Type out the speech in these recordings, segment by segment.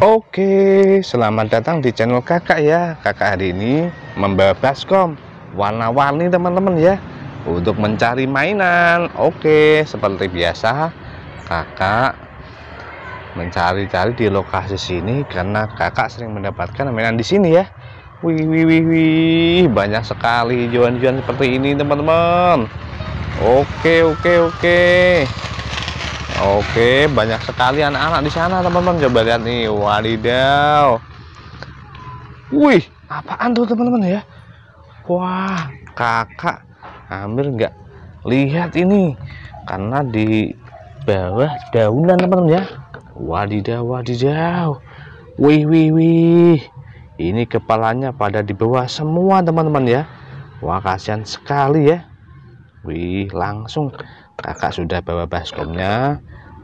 Oke, selamat datang di channel kakak ya Kakak hari ini membawa baskom Warna-warni teman-teman ya Untuk mencari mainan Oke, seperti biasa Kakak mencari-cari di lokasi sini Karena kakak sering mendapatkan mainan di sini ya Wih, wih, wih, wih Banyak sekali jualan-jualan seperti ini teman-teman Oke, oke, oke Oke, banyak sekali anak-anak di sana, teman-teman. Coba lihat nih, wadidaw. Wih, apaan tuh, teman-teman ya? Wah, kakak hampir nggak lihat ini karena di bawah daunan teman-teman ya. Wadidaw, wadidaw. Wih, wih, wih. Ini kepalanya pada di bawah semua teman-teman ya. Wah, kasihan sekali ya. Wih, langsung kakak sudah bawa baskomnya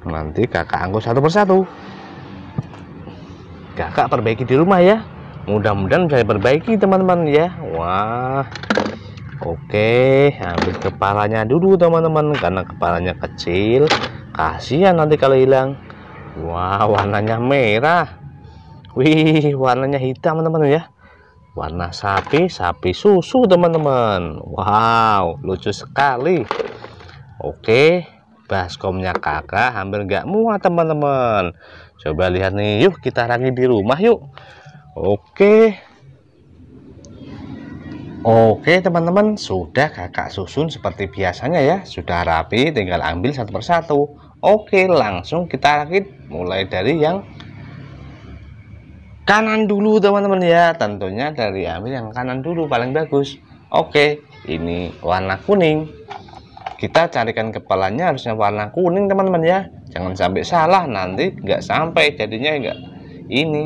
nanti kakak angkut satu persatu kakak perbaiki di rumah ya mudah-mudahan bisa perbaiki teman-teman ya wah oke ambil kepalanya dulu teman-teman karena kepalanya kecil kasihan nanti kalau hilang wah warnanya merah wih warnanya hitam teman-teman ya warna sapi sapi susu teman-teman wow lucu sekali oke baskomnya kakak hampir nggak muat teman-teman coba lihat nih yuk kita rakit di rumah yuk oke oke teman-teman sudah kakak susun seperti biasanya ya sudah rapi tinggal ambil satu persatu oke langsung kita rakit mulai dari yang kanan dulu teman-teman ya tentunya dari ambil yang kanan dulu paling bagus oke ini warna kuning kita carikan kepalanya harusnya warna kuning teman-teman ya jangan sampai salah nanti nggak sampai jadinya nggak ini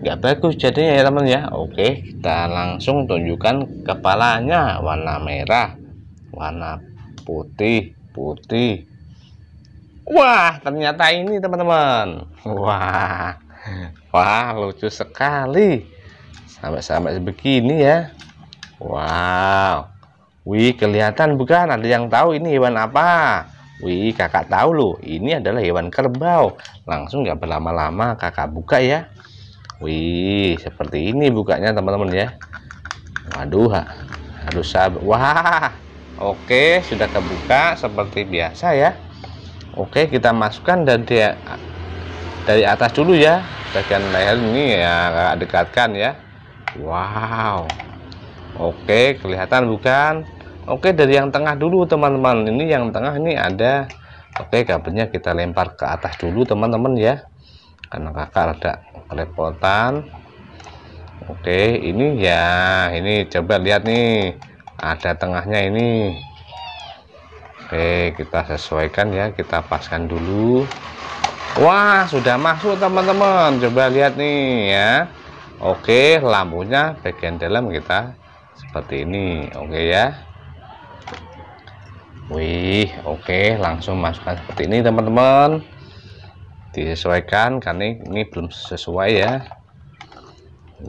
nggak bagus jadinya ya teman ya oke kita langsung tunjukkan kepalanya warna merah warna putih putih wah ternyata ini teman-teman wah wah lucu sekali sampai-sampai begini ya wow Wih, kelihatan bukan? Ada yang tahu ini hewan apa? Wih, kakak tahu loh. Ini adalah hewan kerbau. Langsung nggak berlama-lama kakak buka ya. Wih, seperti ini bukanya teman-teman ya. Waduh, harus sabar. Wah, oke sudah kebuka seperti biasa ya. Oke, kita masukkan dan dia dari atas dulu ya. Bagian leher ini ya kakak dekatkan ya. Wow. Oke, kelihatan bukan? Oke dari yang tengah dulu teman-teman ini yang tengah ini ada Oke kabelnya kita lempar ke atas dulu teman-teman ya karena kakak ada kelepotan. Oke ini ya ini coba lihat nih ada tengahnya ini Oke kita sesuaikan ya kita paskan dulu Wah sudah masuk teman-teman coba lihat nih ya Oke lampunya bagian dalam kita seperti ini Oke ya wih oke okay. langsung masukkan seperti ini teman-teman disesuaikan karena ini belum sesuai ya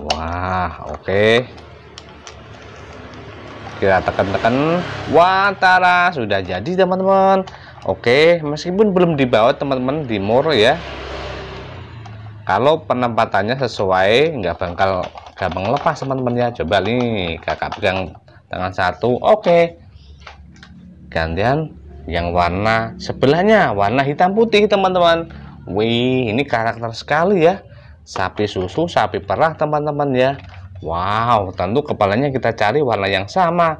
wah oke okay. kita tekan-tekan wah sudah jadi teman-teman oke okay. meskipun belum dibawa teman-teman di mur ya kalau penempatannya sesuai nggak bakal gampang lepas teman-teman ya coba nih kakak pegang tangan satu oke okay gantian yang warna sebelahnya warna hitam putih teman-teman wih ini karakter sekali ya sapi susu sapi perah teman-teman ya wow tentu kepalanya kita cari warna yang sama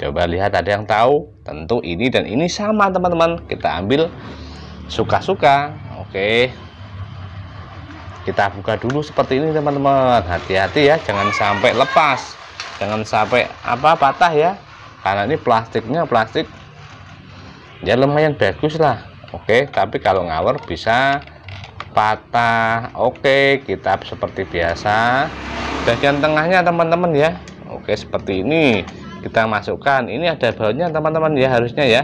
coba lihat ada yang tahu tentu ini dan ini sama teman-teman kita ambil suka-suka oke kita buka dulu seperti ini teman-teman hati-hati ya jangan sampai lepas jangan sampai apa patah ya karena ini plastiknya plastik ya lumayan bagus lah oke okay, tapi kalau ngawur bisa patah oke okay, kita seperti biasa bagian tengahnya teman-teman ya oke okay, seperti ini kita masukkan ini ada bautnya teman-teman ya harusnya ya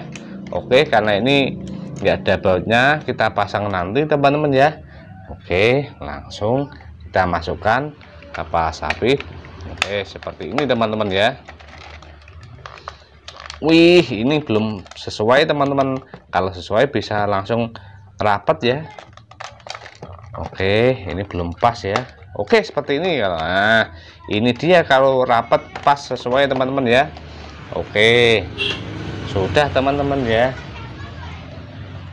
oke karena ini nggak ada bautnya kita pasang nanti teman-teman ya oke langsung kita masukkan kepala sapi oke seperti ini teman-teman ya wih ini belum sesuai teman-teman kalau sesuai bisa langsung rapat ya Oke ini belum pas ya Oke seperti ini nah, ini dia kalau rapat pas sesuai teman-teman ya Oke sudah teman-teman ya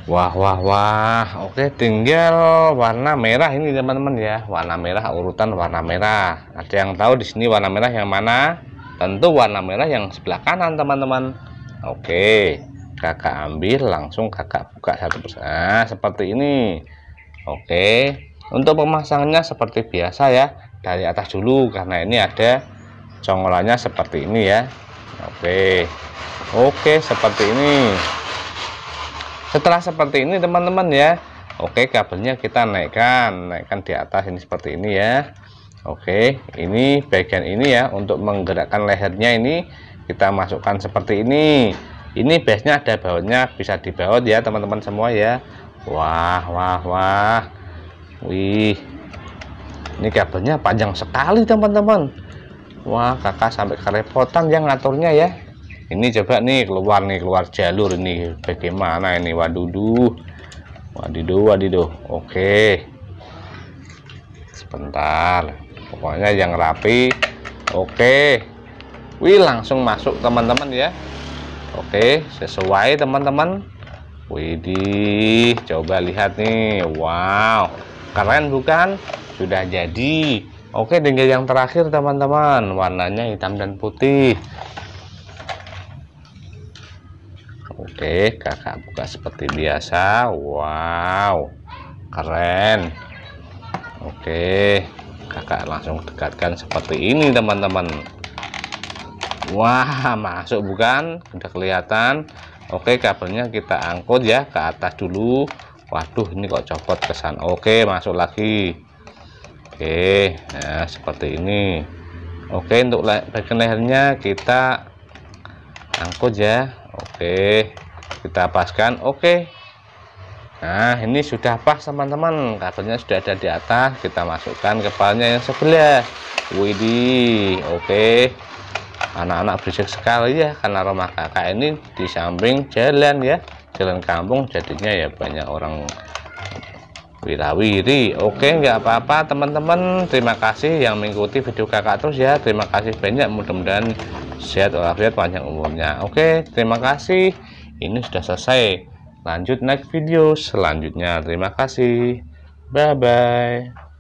Wah wah wah Oke tinggal warna merah ini teman-teman ya warna merah urutan warna merah ada yang tahu di sini warna merah yang mana tentu warna merah yang sebelah kanan teman-teman oke kakak ambil langsung kakak buka satu persatu nah, seperti ini oke untuk pemasangannya seperti biasa ya dari atas dulu karena ini ada congolanya seperti ini ya oke oke seperti ini setelah seperti ini teman-teman ya oke kabelnya kita naikkan naikkan di atas ini seperti ini ya Oke, ini bagian ini ya untuk menggerakkan lehernya ini kita masukkan seperti ini. Ini base-nya ada bautnya, bisa dibaut ya teman-teman semua ya. Wah, wah, wah. Wih. Ini kabelnya panjang sekali teman-teman. Wah, kakak sampai kerepotan yang ngaturnya ya. Ini coba nih keluar nih keluar jalur ini bagaimana ini waduh. wadidu, wadidu. Oke. Sebentar pokoknya yang rapi oke wih langsung masuk teman-teman ya oke sesuai teman-teman widih coba lihat nih wow keren bukan sudah jadi oke tinggal yang terakhir teman-teman warnanya hitam dan putih Oke, kakak buka seperti biasa. Wow, keren. Oke kakak langsung dekatkan seperti ini teman-teman wah masuk bukan udah kelihatan oke kabelnya kita angkut ya ke atas dulu waduh ini kok copot kesan oke masuk lagi oke nah seperti ini oke untuk bagian lehernya kita angkut ya oke kita paskan oke nah ini sudah pas teman-teman kabelnya sudah ada di atas kita masukkan kepalanya yang sebelah widih oke okay. anak-anak berisik sekali ya karena rumah kakak ini di samping jalan ya jalan kampung jadinya ya banyak orang wirawiri oke nggak apa-apa teman-teman terima kasih yang mengikuti video kakak terus ya terima kasih banyak mudah-mudahan sehat walafiat panjang umurnya oke terima kasih ini sudah selesai Lanjut next video selanjutnya. Terima kasih. Bye bye.